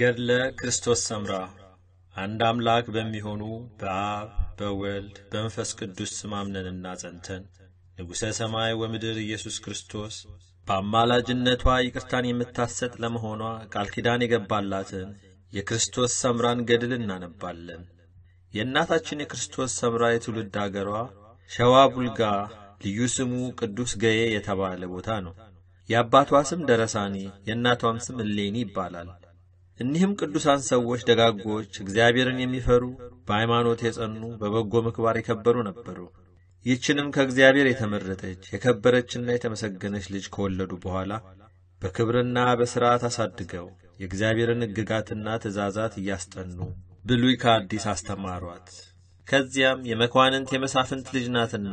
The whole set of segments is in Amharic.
ገድለ ክርስቶስ ሰምራ አንድ አምላክ በሚሆኑ በአብ በወልድ በመንፈስ ቅዱስ ስም አምነንና ጸንተን ንጉሠ ሰማይ ወምድር ኢየሱስ ክርስቶስ በአማላጅነቷ ይቅርታን የምታሰጥ ለመሆኗ ቃል ኪዳን የገባላትን የክርስቶስ ሰምራን ገድል እናነባለን። የእናታችን የክርስቶስ ሰምራ የትውልድ አገሯ ሸዋ ቡልጋ ልዩ ስሙ ቅዱስ ገዬ የተባለ ቦታ ነው። የአባቷ ስም ደረሳኒ፣ የእናቷም ስም እሌኒ ይባላል። እኒህም ቅዱሳን ሰዎች ደጋጎች፣ እግዚአብሔርን የሚፈሩ በሃይማኖት የጸኑ በበጎ ምግባር የከበሩ ነበሩ። ይህችንም ከእግዚአብሔር የተመረጠች የከበረችና የተመሰገነች ልጅ ከወለዱ በኋላ በክብርና በሥርዓት አሳድገው የእግዚአብሔርን ሕግጋትና ትእዛዛት እያስጠኑ ብሉይ ከአዲስ አስተማሯት። ከዚያም የመኳንንት የመሳፍንት ልጅ ናትና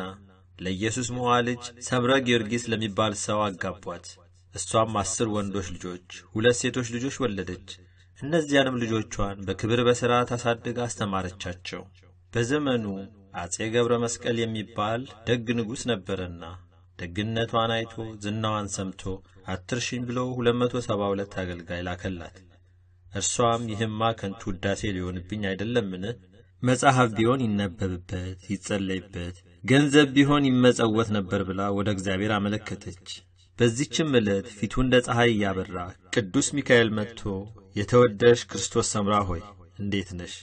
ለኢየሱስ መዋ ልጅ ሰምረ ጊዮርጊስ ለሚባል ሰው አጋቧት። እሷም አስር ወንዶች ልጆች፣ ሁለት ሴቶች ልጆች ወለደች። እነዚያንም ልጆቿን በክብር በሥርዓት አሳድጋ አስተማረቻቸው። በዘመኑ አጼ ገብረ መስቀል የሚባል ደግ ንጉሥ ነበረና ደግነቷን አይቶ ዝናዋን ሰምቶ አትርሽኝ ብሎ 272 አገልጋይ ላከላት። እርሷም ይህማ ከንቱ ውዳሴ ሊሆንብኝ አይደለምን? መጽሐፍ ቢሆን ይነበብበት፣ ይጸለይበት፣ ገንዘብ ቢሆን ይመጸወት ነበር ብላ ወደ እግዚአብሔር አመለከተች። በዚችም ዕለት ፊቱ እንደ ፀሐይ እያበራ ቅዱስ ሚካኤል መጥቶ የተወደሽ ክርስቶስ ሰምራ ሆይ እንዴት ነሽ?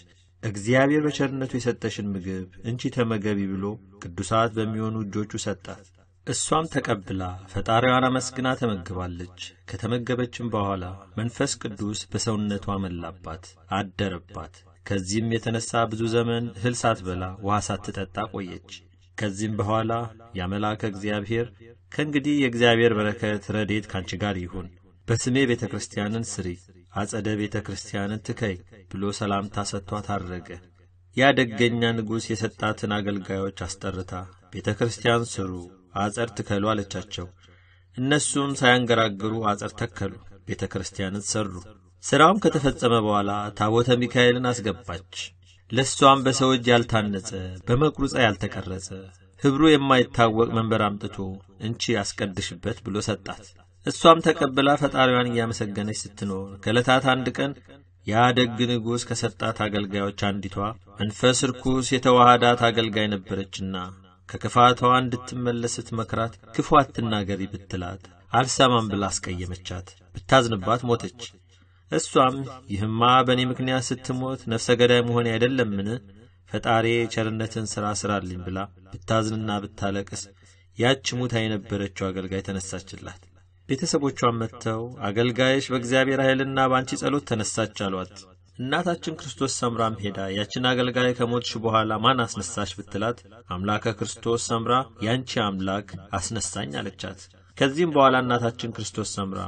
እግዚአብሔር በቸርነቱ የሰጠሽን ምግብ እንቺ ተመገቢ ብሎ ቅዱሳት በሚሆኑ እጆቹ ሰጣት። እሷም ተቀብላ ፈጣሪዋን አመስግና ተመግባለች። ከተመገበችም በኋላ መንፈስ ቅዱስ በሰውነቷ መላባት፣ አደረባት። ከዚህም የተነሳ ብዙ ዘመን እህል ሳትበላ ውሃ ሳትጠጣ ቆየች። ከዚህም በኋላ ያመላከ እግዚአብሔር ከእንግዲህ የእግዚአብሔር በረከት ረዴት ካንቺ ጋር ይሁን፣ በስሜ ቤተ ክርስቲያንን ስሪ አጸደ ቤተ ክርስቲያንን ትከይ ብሎ ሰላምታ ሰጥቷት አረገ። ያ ደገኛ ንጉሥ የሰጣትን አገልጋዮች አስጠርታ ቤተ ክርስቲያን ስሩ፣ አጸር ትከሉ አለቻቸው። እነሱም ሳያንገራግሩ አጸር ተከሉ፣ ቤተ ክርስቲያንን ሠሩ። ሥራውም ከተፈጸመ በኋላ ታቦተ ሚካኤልን አስገባች። ለእሷም በሰው እጅ ያልታነጸ በመቁረጫ ያልተቀረጸ ኅብሩ የማይታወቅ መንበር አምጥቶ እንቺ አስቀድሽበት ብሎ ሰጣት። እሷም ተቀብላ ፈጣሪዋን እያመሰገነች ስትኖር ከዕለታት አንድ ቀን ያ ደግ ንጉሥ ከሰጣት አገልጋዮች አንዲቷ መንፈስ ርኩስ የተዋሃዳት አገልጋይ ነበረችና ከክፋቷ እንድትመለስ ስትመክራት ክፉ አትናገሪ ብትላት አልሰማም ብላ አስቀየመቻት። ብታዝንባት ሞተች። እሷም ይህማ በእኔ ምክንያት ስትሞት ነፍሰ ገዳይ መሆን አይደለምን? ፈጣሪ ቸርነትን ሥራ ሥራልኝ ብላ ብታዝንና ብታለቅስ ያች ሙታ የነበረችው አገልጋይ ተነሳችላት። ቤተሰቦቿን መጥተው አገልጋይሽ በእግዚአብሔር ኃይልና በአንቺ ጸሎት ተነሳች አሏት። እናታችን ክርስቶስ ሰምራም ሄዳ ያችን አገልጋይ ከሞትሽ በኋላ ማን አስነሳሽ ብትላት አምላከ ክርስቶስ ሰምራ ያንቺ አምላክ አስነሳኝ አለቻት። ከዚህም በኋላ እናታችን ክርስቶስ ሰምራ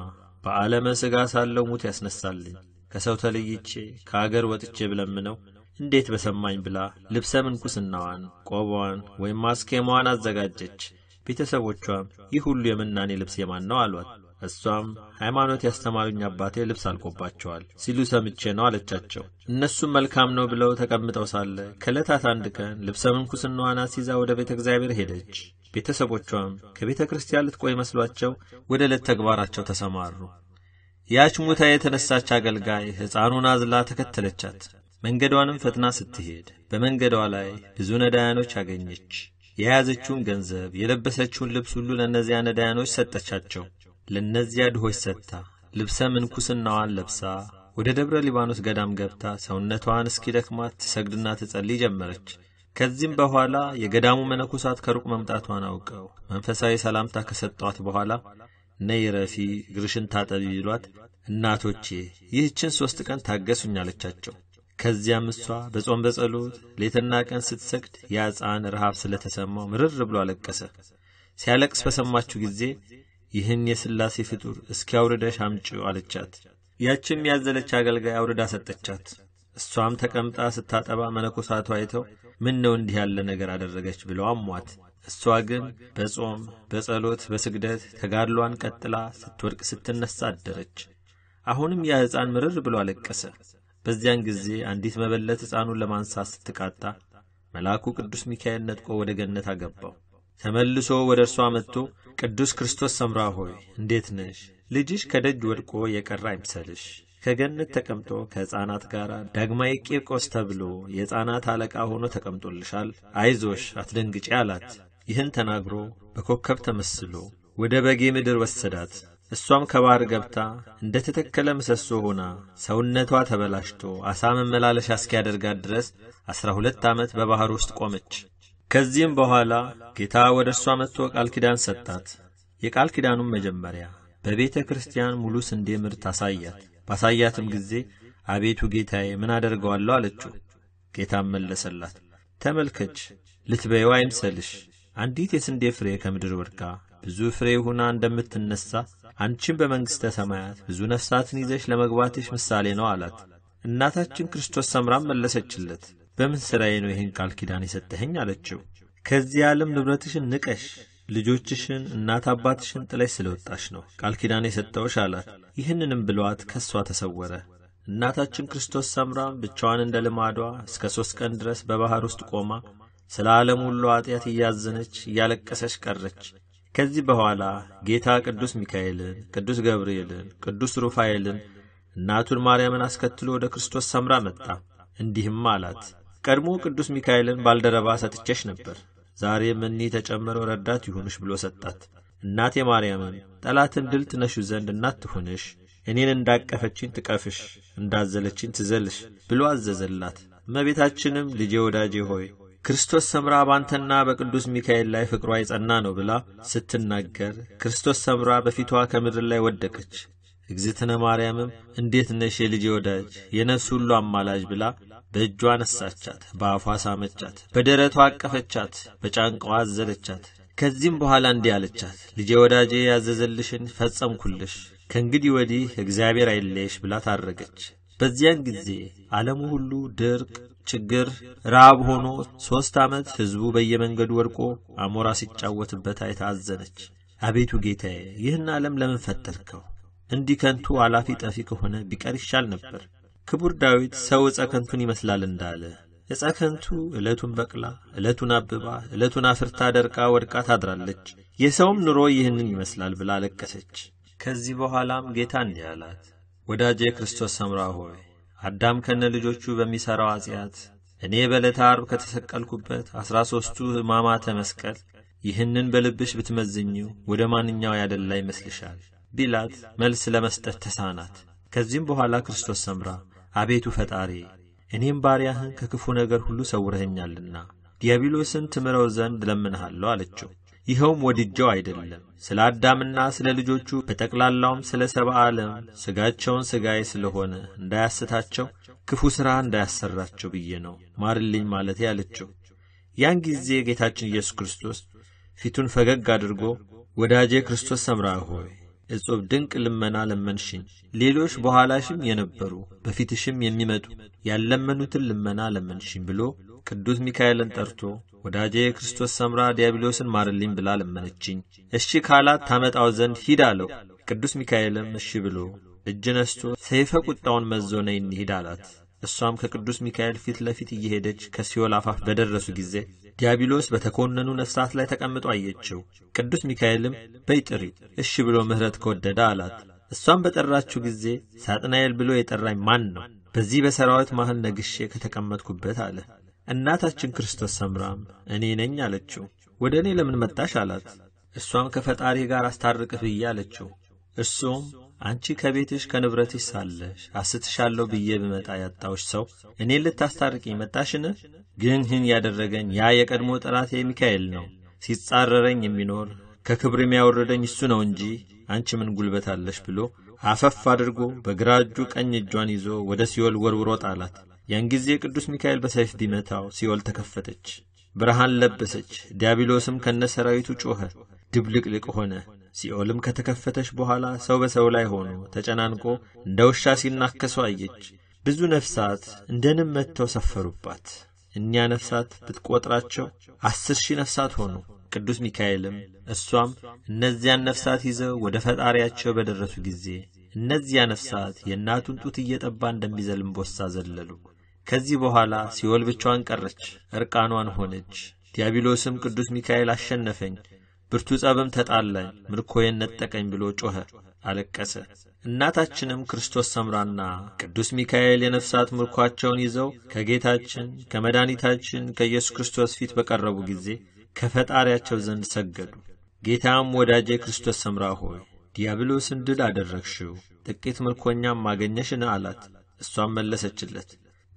በዓለመ ሥጋ ሳለው ሙት ያስነሳልኝ ከሰው ተለይቼ ከአገር ወጥቼ ብለምነው እንዴት በሰማኝ ብላ ልብሰ ምንኩስናዋን፣ ቆቧን ወይም ማስኬማዋን አዘጋጀች። ቤተሰቦቿም ይህ ሁሉ የምናኔ ልብስ የማን ነው አሏት። እሷም ሃይማኖት ያስተማሩኝ አባቴ ልብስ አልቆባቸዋል ሲሉ ሰምቼ ነው አለቻቸው። እነሱም መልካም ነው ብለው ተቀምጠው ሳለ ከዕለታት አንድ ቀን ልብሰ ምንኩስናዋን አስይዛ ወደ ቤተ እግዚአብሔር ሄደች። ቤተሰቦቿም ከቤተ ክርስቲያን ልትቆይ መስሏቸው ወደ ዕለት ተግባራቸው ተሰማሩ። ያች ሙታ የተነሳች አገልጋይ ሕፃኑን አዝላ ተከተለቻት። መንገዷንም ፈጥና ስትሄድ በመንገዷ ላይ ብዙ ነዳያኖች አገኘች። የያዘችውን ገንዘብ፣ የለበሰችውን ልብስ ሁሉ ለእነዚያ ነዳያኖች ሰጠቻቸው። ለእነዚያ ድሆች ሰጥታ ልብሰ ምንኩስናዋን ለብሳ ወደ ደብረ ሊባኖስ ገዳም ገብታ ሰውነቷን እስኪደክማት ትሰግድና ትጸልይ ጀመረች። ከዚህም በኋላ የገዳሙ መነኮሳት ከሩቅ መምጣቷን አውቀው መንፈሳዊ ሰላምታ ከሰጧት በኋላ ነይ ረፊ፣ እግርሽን ታጠቢ እናቶቼ ይህችን ሦስት ቀን ታገሱኝ አለቻቸው። ከዚያም እሷ በጾም በጸሎት ሌትና ቀን ስትሰግድ ያ ሕፃን ረሃብ ስለተሰማው ምርር ብሎ አለቀሰ። ሲያለቅስ በሰማችሁ ጊዜ ይህን የሥላሴ ፍጡር እስኪ አውርደሽ አምጪው አለቻት። ያችም ያዘለች አገልጋይ አውርዳ ሰጠቻት። እሷም ተቀምጣ ስታጠባ መነኮሳቱ አይተው ምን ነው እንዲህ ያለ ነገር አደረገች ብለው አሟት። እሷ ግን በጾም በጸሎት በስግደት ተጋድሏን ቀጥላ ስትወድቅ ስትነሳ አደረች። አሁንም ያ ሕፃን ምርር ብሎ አለቀሰ። በዚያን ጊዜ አንዲት መበለት ሕፃኑን ለማንሳት ስትቃጣ መልአኩ ቅዱስ ሚካኤል ነጥቆ ወደ ገነት አገባው። ተመልሶ ወደ እርሷ መጥቶ ቅዱስ ክርስቶስ ሰምራ ሆይ እንዴት ነሽ? ልጅሽ ከደጅ ወድቆ የቀረ አይምሰልሽ። ከገነት ተቀምጦ ከሕፃናት ጋር ዳግማዊ ቂርቆስ ተብሎ የሕፃናት አለቃ ሆኖ ተቀምጦልሻል። አይዞሽ አትደንግጪ አላት። ይህን ተናግሮ በኮከብ ተመስሎ ወደ በጌ ምድር ወሰዳት። እሷም ከባህር ገብታ እንደ ተተከለ ምሰሶ ሆና ሰውነቷ ተበላሽቶ አሳ መመላለሻ እስኪያደርጋት ድረስ ዐሥራ ሁለት ዓመት በባሕር ውስጥ ቆመች። ከዚህም በኋላ ጌታ ወደ እርሷ መጥቶ ቃል ኪዳን ሰጣት። የቃል ኪዳኑም መጀመሪያ በቤተ ክርስቲያን ሙሉ ስንዴ ምርት አሳያት። ባሳያትም ጊዜ አቤቱ ጌታዬ ምን አደርገዋለሁ አለችው። ጌታም መለሰላት፣ ተመልከች፣ ልትበየው አይምሰልሽ አንዲት የስንዴ ፍሬ ከምድር ወድቃ ብዙ ፍሬ ሆና እንደምትነሳ አንቺም በመንግሥተ ሰማያት ብዙ ነፍሳትን ይዘሽ ለመግባትሽ ምሳሌ ነው አላት። እናታችን ክርስቶስ ሰምራም መለሰችለት፣ በምን ሥራዬ ነው ይህን ቃል ኪዳን የሰጠኸኝ አለችው። ከዚህ ዓለም ንብረትሽን ንቀሽ ልጆችሽን እናት አባትሽን ጥለሽ ስለወጣሽ ነው ቃል ኪዳን የሰጠውሽ አላት። ይህንንም ብሏት ከእሷ ተሰወረ። እናታችን ክርስቶስ ሰምራም ብቻዋን እንደ ልማዷ እስከ ሦስት ቀን ድረስ በባሕር ውስጥ ቆማ ስለ ዓለም ሁሉ ኀጢአት እያዘነች እያለቀሰች ቀረች። ከዚህ በኋላ ጌታ ቅዱስ ሚካኤልን፣ ቅዱስ ገብርኤልን፣ ቅዱስ ሩፋኤልን እናቱን ማርያምን አስከትሎ ወደ ክርስቶስ ሰምራ መጣ። እንዲህም አላት፣ ቀድሞ ቅዱስ ሚካኤልን ባልደረባ ሰጥቼሽ ነበር። ዛሬም እኒህ ተጨምረው ረዳት ይሁኑሽ ብሎ ሰጣት። እናቴ ማርያምን ጠላትን ድል ትነሹ ዘንድ እናት ትሁንሽ፣ እኔን እንዳቀፈችኝ ትቀፍሽ፣ እንዳዘለችኝ ትዘልሽ ብሎ አዘዘላት። እመቤታችንም ልጄ ወዳጄ ሆይ ክርስቶስ ሰምራ በአንተና በቅዱስ ሚካኤል ላይ ፍቅሯ የጸና ነው ብላ ስትናገር ክርስቶስ ሰምራ በፊቷ ከምድር ላይ ወደቀች። እግዝእትነ ማርያምም እንዴት ነሽ የልጄ ወዳጅ የነፍስ ሁሉ አማላጅ ብላ በእጇ አነሳቻት፣ በአፏ ሳመቻት፣ በደረቷ አቀፈቻት፣ በጫንቃዋ አዘለቻት። ከዚህም በኋላ እንዲህ አለቻት፣ ልጄ ወዳጄ ያዘዘልሽን ፈጸምኩልሽ፣ ከእንግዲህ ወዲህ እግዚአብሔር አይለየሽ ብላ ታረገች። በዚያን ጊዜ ዓለሙ ሁሉ ድርቅ ችግር፣ ራብ ሆኖ ሦስት ዓመት ሕዝቡ በየመንገዱ ወድቆ አሞራ ሲጫወትበት አይታ አዘነች። አቤቱ ጌታዬ ይህን ዓለም ለምን ፈጠርከው? እንዲህ ከንቱ አላፊ ጠፊ ከሆነ ቢቀር ይሻል ነበር። ክቡር ዳዊት ሰው ዕፀ ከንቱን ይመስላል እንዳለ ዕፀ ከንቱ ዕለቱን በቅላ ዕለቱን አብባ ዕለቱን አፍርታ ደርቃ ወድቃ ታድራለች። የሰውም ኑሮ ይህንን ይመስላል ብላ አለቀሰች። ከዚህ በኋላም ጌታ እንዲህ አላት፣ ወዳጄ ክርስቶስ ሰምራ ሆይ አዳም ከነ ልጆቹ በሚሠራው አጽያት እኔ በዕለተ አርብ ከተሰቀልኩበት አሥራ ሦስቱ ሕማማተ መስቀል ይህንን በልብሽ ብትመዝኚው ወደ ማንኛው ያደላ ይመስልሻል ቢላት መልስ ለመስጠት ተሳናት። ከዚህም በኋላ ክርስቶስ ሰምራ አቤቱ ፈጣሪ እኔም ባሪያህን ከክፉ ነገር ሁሉ ሰውረኸኛልና ዲያብሎስን ትምረው ዘንድ ለምንሃለሁ አለችው። ይኸውም ወድጀው አይደለም፣ ስለ አዳምና ስለ ልጆቹ በጠቅላላውም ስለ ሰብአ ዓለም ሥጋቸውን ሥጋዬ ስለሆነ እንዳያስታቸው ክፉ ሥራ እንዳያሰራቸው ብዬ ነው ማርልኝ ማለት ያለችው። ያን ጊዜ ጌታችን ኢየሱስ ክርስቶስ ፊቱን ፈገግ አድርጎ ወዳጄ ክርስቶስ ሰምራ ሆይ እጹብ ድንቅ ልመና ለመንሽኝ። ሌሎች በኋላሽም የነበሩ በፊትሽም የሚመጡ ያለመኑትን ልመና ለመንሽኝ ብሎ ቅዱስ ሚካኤልን ጠርቶ ወዳጄ የክርስቶስ ሰምራ ዲያብሎስን ማርልኝ ብላ ለመነችኝ። እሺ ካላት ታመጣው ዘንድ ሂድ አለው። ቅዱስ ሚካኤልም እሺ ብሎ እጅ ነስቶ ሰይፈ ቁጣውን መዞ ነይ እንሂድ አላት። እሷም ከቅዱስ ሚካኤል ፊት ለፊት እየሄደች ከሲዮል አፋፍ በደረሱ ጊዜ ዲያብሎስ በተኮነኑ ነፍሳት ላይ ተቀምጦ አየችው። ቅዱስ ሚካኤልም በይ ጥሪ፣ እሺ ብሎ ምሕረት ከወደደ አላት። እሷም በጠራችው ጊዜ ሳጥናኤል ብሎ የጠራኝ ማን ነው? በዚህ በሰራዊት መሃል ነግሼ ከተቀመጥኩበት አለ። እናታችን ክርስቶስ ሰምራም እኔ ነኝ አለችው። ወደ እኔ ለምን መጣሽ አላት። እሷም ከፈጣሪ ጋር አስታርቅህ ብዬ አለችው። እርሱም አንቺ ከቤትሽ ከንብረትሽ ሳለሽ አስትሻለሁ ብዬ ብመጣ ያጣውሽ ሰው እኔ ልታስታርቅኝ መጣሽን? ግን ይህን ያደረገኝ ያ የቀድሞ ጠላቴ ሚካኤል ነው። ሲጻረረኝ የሚኖር ከክብር የሚያወረደኝ እሱ ነው እንጂ አንቺ ምን ጉልበት አለሽ ብሎ አፈፍ አድርጎ በግራ እጁ ቀኝ እጇን ይዞ ወደ ሲኦል ወርውሮ ጣላት። ያን ጊዜ ቅዱስ ሚካኤል በሰይፍ ቢመታው ሲኦል ተከፈተች፣ ብርሃን ለበሰች። ዲያብሎስም ከነ ሰራዊቱ ጮኸ፣ ድብልቅልቅ ሆነ። ሲኦልም ከተከፈተች በኋላ ሰው በሰው ላይ ሆኖ ተጨናንቆ እንደ ውሻ ሲናከሱ አየች። ብዙ ነፍሳት እንደንም መጥተው ሰፈሩባት። እኛ ነፍሳት ብትቆጥራቸው አስር ሺህ ነፍሳት ሆኑ። ቅዱስ ሚካኤልም እሷም እነዚያን ነፍሳት ይዘው ወደ ፈጣሪያቸው በደረሱ ጊዜ እነዚያ ነፍሳት የእናቱን ጡት እየጠባ እንደሚዘልም ቦሳ ዘለሉ። ከዚህ በኋላ ሲኦል ብቻዋን ቀረች፣ ዕርቃኗን ሆነች። ዲያብሎስም ቅዱስ ሚካኤል አሸነፈኝ፣ ብርቱ ጸብም ተጣላኝ፣ ምርኮዬን ነጠቀኝ ብሎ ጮኸ፣ አለቀሰ። እናታችንም ክርስቶስ ሰምራና ቅዱስ ሚካኤል የነፍሳት ምርኳቸውን ይዘው ከጌታችን ከመድኃኒታችን ከኢየሱስ ክርስቶስ ፊት በቀረቡ ጊዜ ከፈጣሪያቸው ዘንድ ሰገዱ። ጌታም ወዳጄ ክርስቶስ ሰምራ ሆይ ዲያብሎስን ድል አደረግሽው፣ ጥቂት ምርኮኛም ማገኘሽን አላት። እሷም መለሰችለት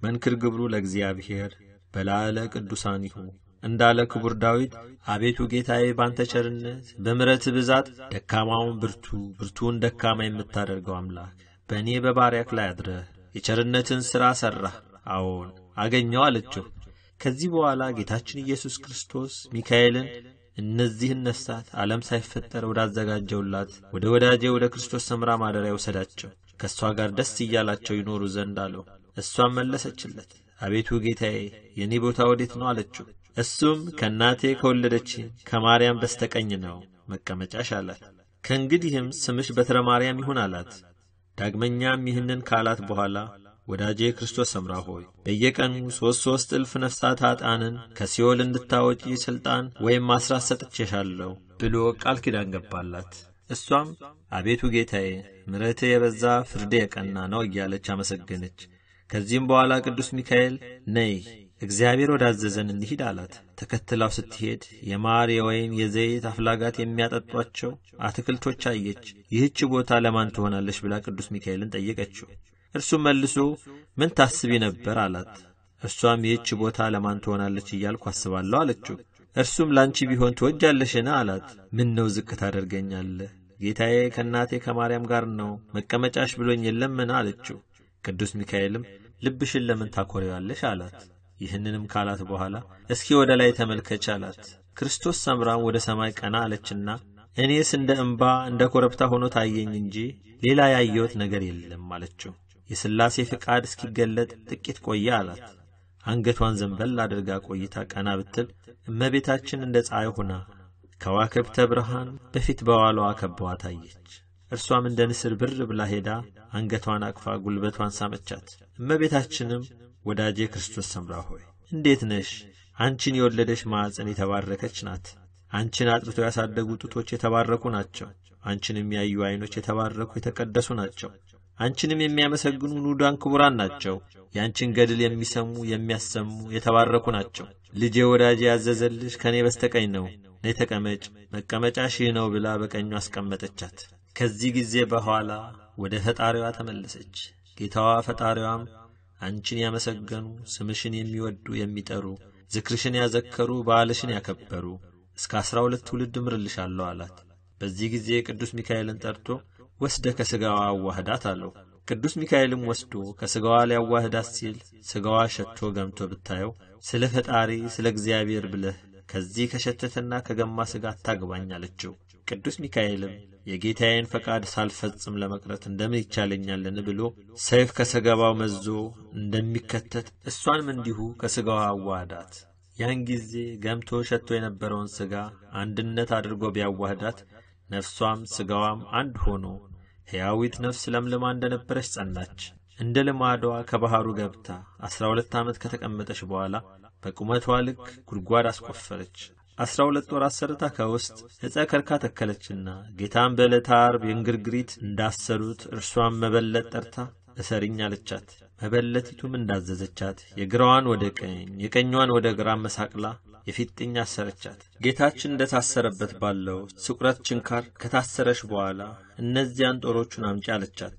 መንክር ግብሩ ለእግዚአብሔር በላለ ቅዱሳን ይሁን እንዳለ ክቡር ዳዊት አቤቱ ጌታዬ ባንተ ቸርነት በምረት ብዛት ደካማውን ብርቱ ብርቱውን ደካማ የምታደርገው አምላክ በእኔ በባሪያክ ላይ አድረህ የቸርነትን ሥራ ሠራህ። አዎን አገኘው አለችው። ከዚህ በኋላ ጌታችን ኢየሱስ ክርስቶስ ሚካኤልን እነዚህን ነፍሳት ዓለም ሳይፈጠር ወዳዘጋጀውላት ወደ ወዳጄ ወደ ክርስቶስ ሰምራ ማደሪያ ውሰዳቸው፣ ከእሷ ጋር ደስ እያላቸው ይኖሩ ዘንድ አለው። እሷም መለሰችለት፣ አቤቱ ጌታዬ የእኔ ቦታ ወዴት ነው አለችው። እሱም ከእናቴ ከወለደች ከማርያም በስተቀኝ ነው መቀመጫሽ አላት። ከእንግዲህም ስምሽ በትረ ማርያም ይሁን አላት። ዳግመኛም ይህንን ካላት በኋላ ወዳጄ ክርስቶስ ሰምራ ሆይ በየቀኑ ሦስት ሦስት እልፍ ነፍሳት አጣንን ከሲኦል እንድታወጪ ሥልጣን ወይም አስራት ሰጥቼሻለሁ ብሎ ቃል ኪዳን ገባላት። እሷም አቤቱ ጌታዬ ምሕረትህ የበዛ ፍርዴ የቀና ነው እያለች አመሰገነች። ከዚህም በኋላ ቅዱስ ሚካኤል ነይ እግዚአብሔር ወዳዘዘን እንሂድ አላት። ተከትላው ስትሄድ የማር የወይን የዘይት አፍላጋት የሚያጠጧቸው አትክልቶች አየች። ይህች ቦታ ለማን ትሆናለች ብላ ቅዱስ ሚካኤልን ጠየቀችው። እርሱም መልሶ ምን ታስቢ ነበር አላት። እርሷም ይህች ቦታ ለማን ትሆናለች እያልኩ አስባለሁ አለችው። እርሱም ላንቺ ቢሆን ትወጃለሽን አላት። ምን ነው ዝቅ ታደርገኛለህ? ጌታዬ ከእናቴ ከማርያም ጋር ነው መቀመጫሽ ብሎኝ የለምን አለችው። ቅዱስ ሚካኤልም ልብሽን ለምን ታኮሪዋለሽ አላት። ይህንንም ካላት በኋላ እስኪ ወደ ላይ ተመልከች አላት። ክርስቶስ ሰምራም ወደ ሰማይ ቀና አለችና እኔስ እንደ እምባ እንደ ኮረብታ ሆኖ ታየኝ እንጂ ሌላ ያየሁት ነገር የለም አለችው። የሥላሴ ፍቃድ እስኪገለጥ ጥቂት ቆየ አላት። አንገቷን ዘንበል አድርጋ ቆይታ ቀና ብትል እመቤታችን እንደ ፀሐይ ሆና ከዋክብተ ብርሃን በፊት በዋሏ ከበዋ ታየች። እርሷም እንደ ንስር ብር ብላ ሄዳ አንገቷን አቅፋ ጉልበቷን ሳመቻት። እመቤታችንም ወዳጄ ክርስቶስ ሰምራ ሆይ እንዴት ነሽ? አንቺን የወለደች ማዕፀን የተባረከች ናት። አንቺን አጥብቶ ያሳደጉ ጡቶች የተባረኩ ናቸው። አንቺን የሚያዩ ዐይኖች የተባረኩ የተቀደሱ ናቸው። አንቺንም የሚያመሰግኑ ንዑዳን ክቡራን ናቸው። የአንቺን ገድል የሚሰሙ የሚያሰሙ የተባረኩ ናቸው። ልጄ ወዳጄ ያዘዘልሽ ከእኔ በስተቀኝ ነው፣ ነይ ተቀመጭ፣ መቀመጫ ሺህ ነው ብላ በቀኙ አስቀመጠቻት። ከዚህ ጊዜ በኋላ ወደ ፈጣሪዋ ተመለሰች። ጌታዋ ፈጣሪዋም አንቺን ያመሰገኑ ስምሽን የሚወዱ የሚጠሩ ዝክርሽን ያዘከሩ ባልሽን ያከበሩ እስከ አሥራ ሁለት ትውልድ ምርልሻለሁ አላት። በዚህ ጊዜ ቅዱስ ሚካኤልን ጠርቶ ወስደ ከሥጋዋ አዋህዳት አለው። ቅዱስ ሚካኤልም ወስዶ ከሥጋዋ ሊያዋህዳት ሲል ሥጋዋ ሸቶ ገምቶ ብታየው ስለ ፈጣሪ ስለ እግዚአብሔር ብለህ ከዚህ ከሸተተና ከገማ ሥጋ አታግባኝ አለችው። ቅዱስ ሚካኤልም የጌታዬን ፈቃድ ሳልፈጽም ለመቅረት እንደምን ይቻለኛልን ብሎ ሰይፍ ከሰገባው መዞ እንደሚከተት እሷንም እንዲሁ ከሥጋዋ አዋህዳት። ያን ጊዜ ገምቶ ሸቶ የነበረውን ሥጋ አንድነት አድርጎ ቢያዋህዳት ነፍሷም ሥጋዋም አንድ ሆኖ ሕያዊት ነፍስ ለምልማ እንደነበረች ጸናች። እንደ ልማዷ ከባሕሩ ገብታ ዐሥራ ሁለት ዓመት ከተቀመጠች በኋላ በቁመቷ ልክ ጉድጓድ አስቈፈረች። አስራ ሁለት ወር አሰርታ ከውስጥ ሕፀ ከርካ ተከለችና ጌታን በዕለተ ዓርብ የእንግርግሪት እንዳሰሩት እርሷን መበለት ጠርታ እሰሪኝ አለቻት። መበለቲቱም እንዳዘዘቻት የግራዋን ወደ ቀኝ የቀኟን ወደ ግራ መሳቅላ የፊጥኝ አሰረቻት። ጌታችን እንደታሰረበት ባለው ስቁረት ችንካር ከታሰረች በኋላ እነዚያን ጦሮቹን አምጪ አለቻት።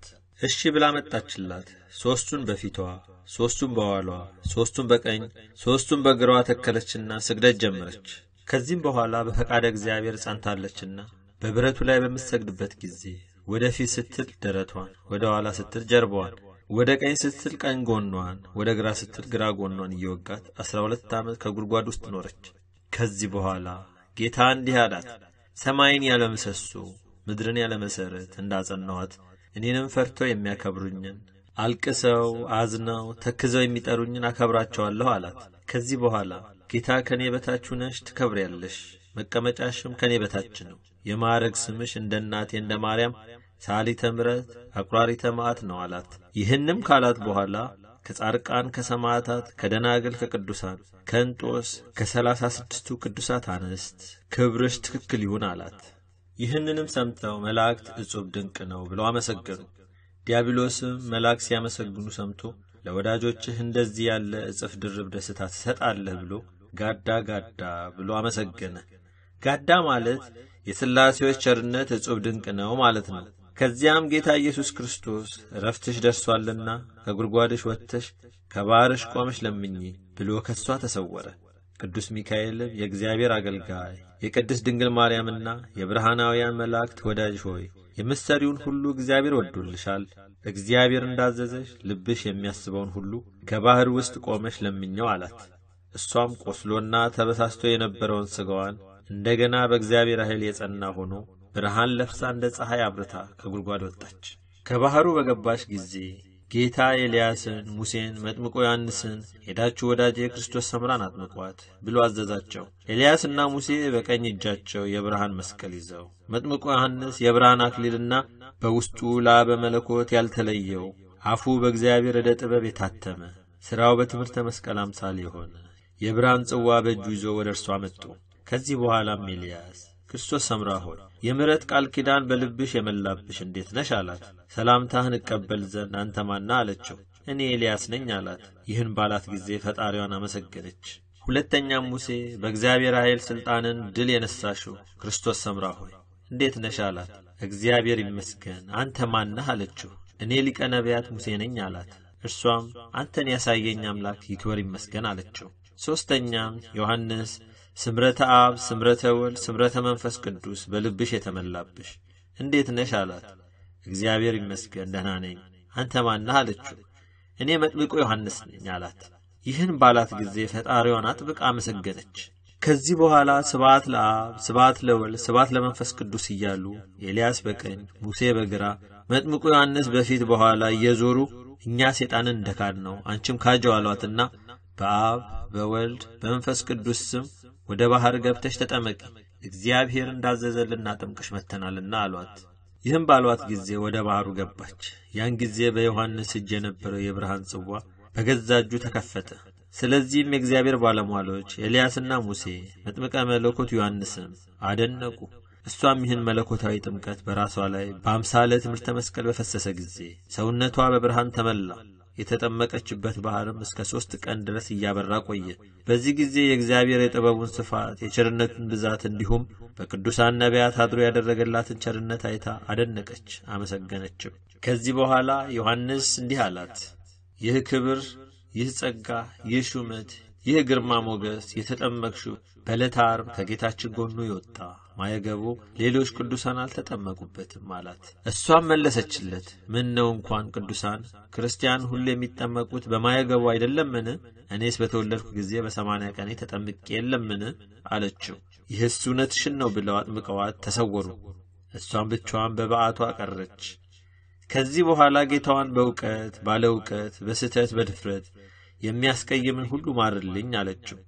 እሺ ብላ መጣችላት። ሦስቱን በፊቷ፣ ሦስቱን በኋሏ፣ ሦስቱን በቀኝ፣ ሦስቱን በግራዋ ተከለችና ስግደት ጀመረች። ከዚህም በኋላ በፈቃደ እግዚአብሔር ጸንታለችና በብረቱ ላይ በምትሰግድበት ጊዜ ወደፊት ስትል ደረቷን፣ ወደ ኋላ ስትል ጀርባዋን፣ ወደ ቀኝ ስትል ቀኝ ጎኗን፣ ወደ ግራ ስትል ግራ ጎኗን እየወጋት አስራ ሁለት ዓመት ከጉድጓድ ውስጥ ኖረች። ከዚህ በኋላ ጌታ እንዲህ አላት፣ ሰማይን ያለምሰሶ፣ ምድርን ያለመሠረት እንዳጸናዋት እኔንም ፈርተው የሚያከብሩኝን አልቅሰው አዝነው ተክዘው የሚጠሩኝን አከብራቸዋለሁ አላት። ከዚህ በኋላ ጌታ ከእኔ በታች ሆነሽ ትከብሪያለሽ፣ መቀመጫሽም ከእኔ በታች ነው። የማዕረግ ስምሽ እንደ እናቴ እንደ ማርያም ሳሊተ ምረት አቁራሪተ መዓት ነው አላት። ይህንም ካላት በኋላ ከጻርቃን፣ ከሰማዕታት ከደናግል ከቅዱሳን ከእንጦስ ከሰላሳ ስድስቱ ቅዱሳት አነስት ክብርሽ ትክክል ይሁን አላት። ይህንንም ሰምተው መላእክት እጹብ ድንቅ ነው ብለው አመሰገኑ። ዲያብሎስም መልአክ ሲያመሰግኑ ሰምቶ ለወዳጆችህ እንደዚህ ያለ እጽፍ ድርብ ደስታ ትሰጣለህ ብሎ ጋዳ ጋዳ ብሎ አመሰገነ። ጋዳ ማለት የሥላሴዎች ቸርነት እጹብ ድንቅ ነው ማለት ነው። ከዚያም ጌታ ኢየሱስ ክርስቶስ እረፍትሽ ደርሷልና ከጉድጓድሽ ወጥተሽ ከባሕርሽ ቆመሽ ለምኚ ብሎ ከሷ ተሰወረ። ቅዱስ ሚካኤልም የእግዚአብሔር አገልጋይ የቅድስት ድንግል ማርያምና የብርሃናውያን መላእክት ወዳጅ ሆይ የምትሠሪውን ሁሉ እግዚአብሔር ወዶልሻል። እግዚአብሔር እንዳዘዘሽ ልብሽ የሚያስበውን ሁሉ ከባሕር ውስጥ ቆመሽ ለምኘው አላት። እሷም ቆስሎና ተበሳስቶ የነበረውን ሥጋዋን እንደ ገና በእግዚአብሔር ኃይል የጸና ሆኖ ብርሃን ለብሳ እንደ ፀሐይ አብርታ ከጉድጓድ ወጣች። ከባሕሩ በገባች ጊዜ ጌታ ኤልያስን፣ ሙሴን፣ መጥምቆ ዮሐንስን ሄዳችሁ ወዳጅ የክርስቶስ ሰምራን አጥምቋት ብሎ አዘዛቸው። ኤልያስና ሙሴ በቀኝ እጃቸው የብርሃን መስቀል ይዘው፣ መጥምቆ ዮሐንስ የብርሃን አክሊልና በውስጡ ለአበ መለኮት ያልተለየው አፉ በእግዚአብሔር ዕደ ጥበብ የታተመ ሥራው በትምህርተ መስቀል አምሳል የሆነ የብርሃን ጽዋ በእጁ ይዞ ወደ እርሷ መጡ። ከዚህ በኋላም ኤልያስ ክርስቶስ ሰምራ ሆይ የምሕረት ቃል ኪዳን በልብሽ የመላብሽ እንዴት ነሽ አላት። ሰላምታህን እቀበል ዘንድ አንተ ማና አለችው። እኔ ኤልያስ ነኝ አላት። ይህን ባላት ጊዜ ፈጣሪዋን አመሰገነች። ሁለተኛም ሙሴ በእግዚአብሔር ኃይል ሥልጣንን ድል የነሳሽው ክርስቶስ ሰምራ ሆይ እንዴት ነሽ አላት። እግዚአብሔር ይመስገን አንተ ማናህ አለችው። እኔ ሊቀ ነቢያት ሙሴ ነኝ አላት። እርሷም አንተን ያሳየኝ አምላክ ይክበር ይመስገን አለችው። ሦስተኛ ዮሐንስ ስምረተ አብ ስምረተ ወልድ ስምረተ መንፈስ ቅዱስ በልብሽ የተመላብሽ እንዴት ነሽ አላት። እግዚአብሔር ይመስገን ደህና ነኝ፣ አንተ ማናህ አለችው። እኔ መጥምቁ ዮሐንስ ነኝ አላት። ይህን ባላት ጊዜ ፈጣሪዋን አጥብቃ አመሰገነች። ከዚህ በኋላ ስባት ለአብ ስባት ለወልድ ስባት ለመንፈስ ቅዱስ እያሉ ኤልያስ በቀኝ ሙሴ በግራ መጥምቁ ዮሐንስ በፊት በኋላ እየዞሩ እኛ ሴጣንን እንደካድ ነው አንቺም ካጀዋሏትና በአብ በወልድ በመንፈስ ቅዱስ ስም ወደ ባሕር ገብተሽ ተጠመቂ እግዚአብሔር እንዳዘዘልና ጥምቅሽ መተናልና አሏት። ይህም ባሏት ጊዜ ወደ ባሕሩ ገባች። ያን ጊዜ በዮሐንስ እጅ የነበረው የብርሃን ጽዋ በገዛ እጁ ተከፈተ። ስለዚህም የእግዚአብሔር ባለሟሎች ኤልያስና ሙሴ መጥምቀ መለኮት ዮሐንስም አደነቁ። እሷም ይህን መለኮታዊ ጥምቀት በራሷ ላይ በአምሳለ ትምህርተ መስቀል በፈሰሰ ጊዜ ሰውነቷ በብርሃን ተመላ። የተጠመቀችበት ባህርም እስከ ሦስት ቀን ድረስ እያበራ ቆየ። በዚህ ጊዜ የእግዚአብሔር የጥበቡን ስፋት የቸርነትን ብዛት እንዲሁም በቅዱሳን ነቢያት አድሮ ያደረገላትን ቸርነት አይታ አደነቀች፣ አመሰገነችም። ከዚህ በኋላ ዮሐንስ እንዲህ አላት፣ ይህ ክብር፣ ይህ ጸጋ፣ ይህ ሹመት፣ ይህ ግርማ ሞገስ የተጠመቅሹ በዕለተ ዓርብ ከጌታችን ጎኑ የወጣ ማየገቦ ሌሎች ቅዱሳን አልተጠመቁበትም አላት። እሷም መለሰችለት ምን ነው እንኳን ቅዱሳን ክርስቲያን ሁሉ የሚጠመቁት በማየገቦ አይደለምን? እኔስ በተወለድኩ ጊዜ በሰማንያ ቀኔ ተጠምቅ የለምን? አለችው። ይህስ እውነትሽን ነው ብለው አጥምቀዋት ተሰወሩ። እሷም ብቻዋን በበዓቱ አቀረች። ከዚህ በኋላ ጌታዋን በእውቀት ባለ እውቀት በስህተት በድፍረት የሚያስቀይምን ሁሉ ማርልኝ አለችው።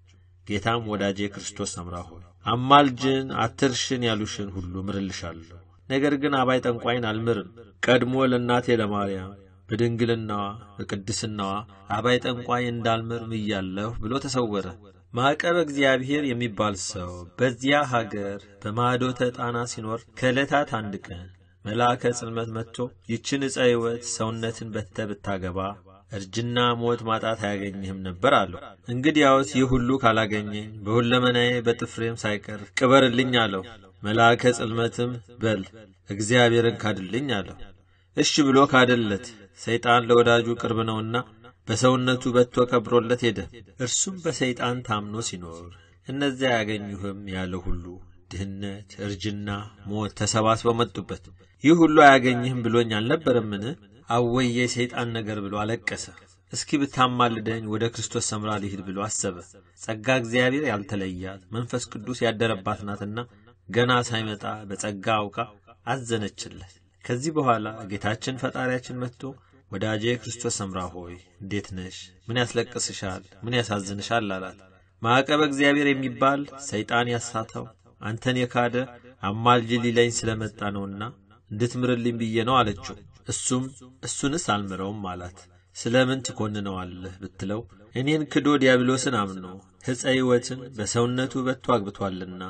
ጌታም ወዳጄ ክርስቶስ ሰምራ ሆይ አማልጅን አትርሽን ያሉሽን ሁሉ ምርልሻለሁ። ነገር ግን አባይ ጠንቋይን አልምርም። ቀድሞ ለእናቴ ለማርያም በድንግልናዋ በቅድስናዋ አባይ ጠንቋይ እንዳልምር እያለሁ ብሎ ተሰወረ። ማዕቀበ እግዚአብሔር የሚባል ሰው በዚያ ሀገር በማዶተ ጣና ሲኖር ከዕለታት አንድ ቀን መልአከ ጽልመት መጥቶ ይችን ዕፀ ሕይወት ሰውነትን በተ ብታገባ እርጅና ሞት ማጣት አያገኝህም ነበር አለው። እንግዲያውስ ይህ ሁሉ ካላገኘኝ በሁለመናዬ በጥፍሬም ሳይቀር ቅበርልኝ አለው። መልአከ ጽልመትም በል እግዚአብሔርን ካድልኝ አለው። እሺ ብሎ ካደለት። ሰይጣን ለወዳጁ ቅርብ ነውና በሰውነቱ በቶ ቀብሮለት ሄደ። እርሱም በሰይጣን ታምኖ ሲኖር እነዚያ አያገኙህም ያለ ሁሉ ድህነት፣ እርጅና፣ ሞት ተሰባስበው መጡበት። ይህ ሁሉ አያገኝህም ብሎኝ አልነበረምን? አወይ የሰይጣን ነገር ብሎ አለቀሰ። እስኪ ብታማልደኝ ወደ ክርስቶስ ሰምራ ሊሄድ ብሎ አሰበ። ጸጋ እግዚአብሔር ያልተለያት መንፈስ ቅዱስ ያደረባት ናትና ገና ሳይመጣ በጸጋ አውቃ አዘነችለት። ከዚህ በኋላ ጌታችን ፈጣሪያችን መጥቶ ወዳጄ ክርስቶስ ሰምራ ሆይ እንዴት ነሽ? ምን ያስለቅስሻል? ምን ያሳዝንሻል? አላት። ማዕቀበ እግዚአብሔር የሚባል ሰይጣን ያሳተው አንተን የካደ አማልጅ ሊለኝ ስለመጣ ነውና እንድትምርልኝ ብዬ ነው አለችው። እሱም እሱንስ አልምረውም አላት። ስለ ምን ትኮንነዋለህ ብትለው እኔን ክዶ ዲያብሎስን አምኖ ሕፀ ሕይወትን በሰውነቱ በቶ አግብቷልና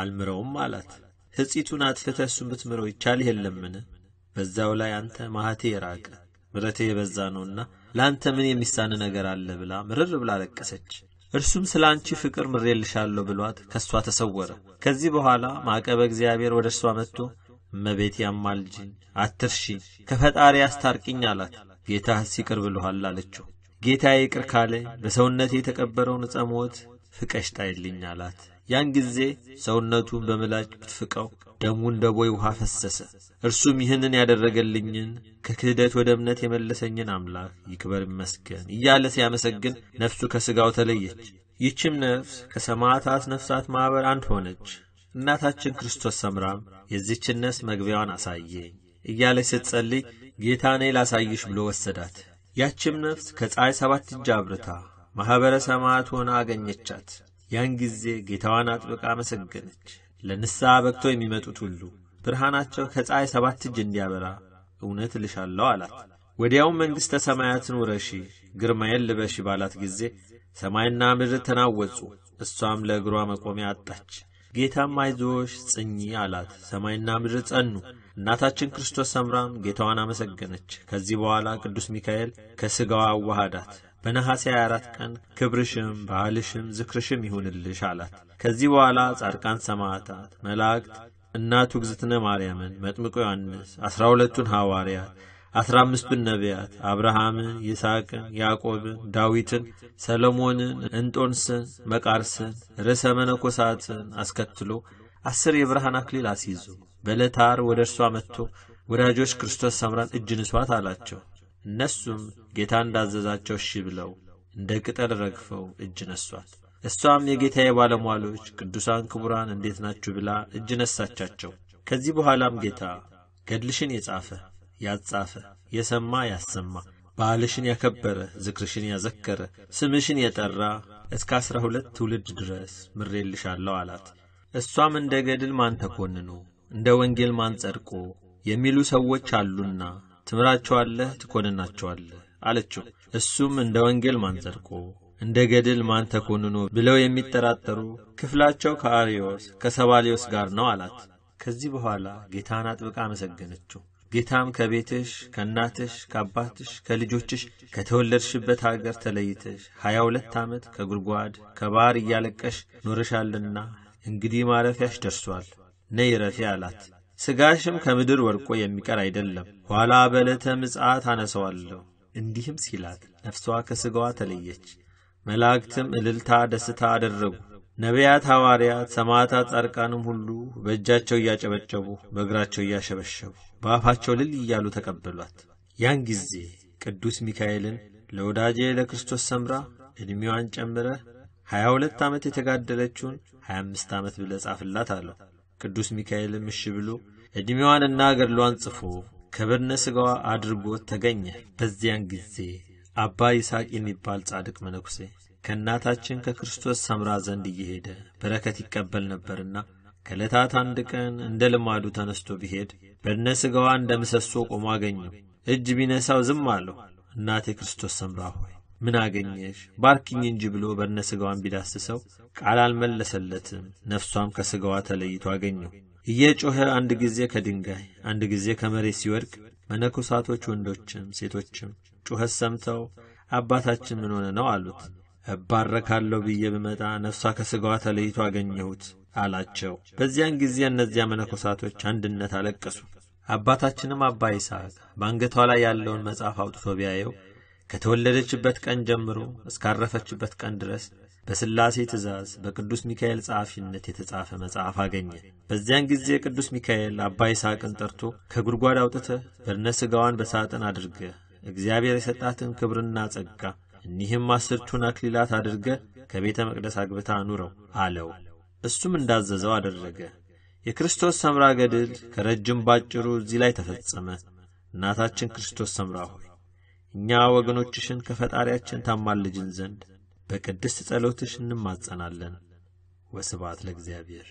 አልምረውም አላት። ሕፂቱን አጥፍተህ እሱን ብትምረው ይቻል የለምን? በዛው ላይ አንተ ማህቴ የራቀ ምረቴ የበዛ ነውና ለአንተ ምን የሚሳን ነገር አለ ብላ ምርር ብላ ለቀሰች። እርሱም ስለ አንቺ ፍቅር ምሬልሻለሁ ብሏት ከእሷ ተሰወረ። ከዚህ በኋላ ማዕቀበ እግዚአብሔር ወደ እርሷ መጥቶ እመቤቴ አማልጅኝ፣ አትርሺ ከፈጣሪ አስታርቅኝ አላት። ጌታህስ ይቅር ብሎሃል አለችው። ጌታ ይቅር ካለ በሰውነት የተቀበረውን ጸሞት ፍቀሽ ጣይልኝ አላት። ያን ጊዜ ሰውነቱን በምላጭ ብትፍቀው ደሙ እንደ ቦይ ውሃ ፈሰሰ። እርሱም ይህንን ያደረገልኝን ከክህደት ወደ እምነት የመለሰኝን አምላክ ይክበር ይመስገን እያለ ሲያመሰግን ነፍሱ ከሥጋው ተለየች። ይችም ነፍስ ከሰማዕታት ነፍሳት ማኅበር አንድ ሆነች። እናታችን ክርስቶስ ሰምራም የዚችን ነፍስ መግቢያዋን አሳየኝ እያለች ስትጸልይ ጌታ እኔ ላሳይሽ ብሎ ወሰዳት። ያችም ነፍስ ከፀሐይ ሰባት እጅ አብርታ ማኅበረ ሰማዕት ሆና አገኘቻት። ያን ጊዜ ጌታዋን አጥብቃ አመሰገነች። ለንስሐ በግተው የሚመጡት ሁሉ ብርሃናቸው ከፀሐይ ሰባት እጅ እንዲያበራ እውነት እልሻለሁ አላት። ወዲያውም መንግሥተ ሰማያትን ውረሺ፣ ግርማዬን ልበሺ ባላት ጊዜ ሰማይና ምድር ተናወጹ። እሷም ለእግሯ መቆሚያ አጣች። ጌታም አይዞሽ ጽኚ አላት። ሰማይና ምድር ጸኑ። እናታችን ክርስቶስ ሰምራም ጌታዋን አመሰገነች። ከዚህ በኋላ ቅዱስ ሚካኤል ከሥጋዋ አዋሃዳት። በነሐሴ 24 ቀን ክብርሽም ባህልሽም ዝክርሽም ይሁንልሽ አላት። ከዚህ በኋላ ጻድቃን ሰማዕታት፣ መላእክት እናቱ እግዝእትነ ማርያምን፣ መጥምቆ ዮሐንስ፣ አስራ ሁለቱን ሐዋርያት አስራ አምስቱን ነቢያት አብርሃምን፣ ይስሐቅን፣ ያዕቆብን፣ ዳዊትን፣ ሰለሞንን፣ እንጦንስን፣ መቃርስን፣ ርዕሰ መነኮሳትን አስከትሎ አስር የብርሃን አክሊል አስይዞ በዕለተ ዓርብ ወደ እርሷ መጥቶ ወዳጆች ክርስቶስ ሰምራን እጅ ንሷት አላቸው። እነሱም ጌታ እንዳዘዛቸው እሺ ብለው እንደ ቅጠል ረግፈው እጅ ነሷት። እሷም የጌታዬ ባለሟሎች ቅዱሳን ክቡራን እንዴት ናችሁ ብላ እጅ ነሳቻቸው። ከዚህ በኋላም ጌታ ገድልሽን የጻፈ ያጻፈ የሰማ ያሰማ ባህልሽን ያከበረ ዝክርሽን ያዘከረ ስምሽን የጠራ እስከ አስራ ሁለት ትውልድ ድረስ ምሬልሻለሁ አላት። እሷም እንደ ገድል ማን ተኮንኖ እንደ ወንጌል ማን ጸድቆ የሚሉ ሰዎች አሉና ትምራቸዋለህ፣ ትኮንናቸዋለህ አለችው። እሱም እንደ ወንጌል ማን ጸድቆ እንደ ገድል ማን ተኮንኖ ብለው የሚጠራጠሩ ክፍላቸው ከአርዮስ ከሰባሊዮስ ጋር ነው አላት። ከዚህ በኋላ ጌታን አጥብቃ አመሰገነችው። ጌታም ከቤትሽ ከእናትሽ ከአባትሽ ከልጆችሽ ከተወለድሽበት አገር ተለይተሽ ሀያ ሁለት ዓመት ከጉድጓድ ከባሕር እያለቀሽ ኖረሻልና እንግዲህ ማረፊያሽ ደርሷል፣ ነይ ረፊ አላት። ሥጋሽም ከምድር ወድቆ የሚቀር አይደለም፣ ኋላ በዕለተ ምጽአት አነሰዋለሁ። እንዲህም ሲላት ነፍሷ ከሥጋዋ ተለየች። መላእክትም እልልታ ደስታ አደረጉ። ነቢያት፣ ሐዋርያት፣ ሰማዕታት፣ ጻድቃንም ሁሉ በእጃቸው እያጨበጨቡ በእግራቸው እያሸበሸቡ በአፋቸው ልል እያሉ ተቀበሏት። ያን ጊዜ ቅዱስ ሚካኤልን ለወዳጄ ለክርስቶስ ሰምራ ዕድሜዋን ጨምረህ ሀያ ሁለት ዓመት የተጋደለችውን ሀያ አምስት ዓመት ብለ ጻፍላት አለው። ቅዱስ ሚካኤልም እሺ ብሎ ዕድሜዋንና ገድሏን ጽፎ ከበድነ ሥጋዋ አድርጎ ተገኘ። በዚያን ጊዜ አባ ይስሐቅ የሚባል ጻድቅ መነኩሴ ከእናታችን ከክርስቶስ ሰምራ ዘንድ እየሄደ በረከት ይቀበል ነበርና ከዕለታት አንድ ቀን እንደ ልማዱ ተነስቶ ቢሄድ በድነ ሥጋዋ እንደ ምሰሶ ቆሞ አገኘው። እጅ ቢነሳው ዝም አለው። እናቴ ክርስቶስ ሰምራ ሆይ ምን አገኘሽ? ባርኪኝ እንጂ ብሎ በነ ሥጋዋን ቢዳስሰው ቃል አልመለሰለትም። ነፍሷም ከሥጋዋ ተለይቶ አገኘው። እየጮኸ አንድ ጊዜ ከድንጋይ አንድ ጊዜ ከመሬት ሲወድቅ መነኮሳቶች ወንዶችም ሴቶችም ጩኸት ሰምተው አባታችን ምን ሆነ ነው አሉት። እባረካለሁ ብዬ ብመጣ ነፍሷ ከሥጋዋ ተለይቶ አገኘሁት አላቸው። በዚያን ጊዜ እነዚያ መነኮሳቶች አንድነት አለቀሱ። አባታችንም አባ ይስሐቅ በአንገቷ ላይ ያለውን መጽሐፍ አውጥቶ ቢያየው ከተወለደችበት ቀን ጀምሮ እስካረፈችበት ቀን ድረስ በሥላሴ ትእዛዝ በቅዱስ ሚካኤል ጸሐፊነት የተጻፈ መጽሐፍ አገኘ። በዚያን ጊዜ ቅዱስ ሚካኤል አባ ይስሐቅን ጠርቶ ከጉድጓድ አውጥተህ በድነ ሥጋዋን በሳጥን አድርገህ እግዚአብሔር የሰጣትን ክብርና ጸጋ እኒህም አስርቱን አክሊላት አድርገ ከቤተ መቅደስ አግብታ አኑረው አለው። እሱም እንዳዘዘው አደረገ። የክርስቶስ ሰምራ ገድል ከረጅም ባጭሩ እዚህ ላይ ተፈጸመ። እናታችን ክርስቶስ ሰምራ ሆይ እኛ ወገኖችሽን ከፈጣሪያችን ታማልጅን ዘንድ በቅድስት ጸሎትሽ እንማጸናለን። ወስባት ለእግዚአብሔር።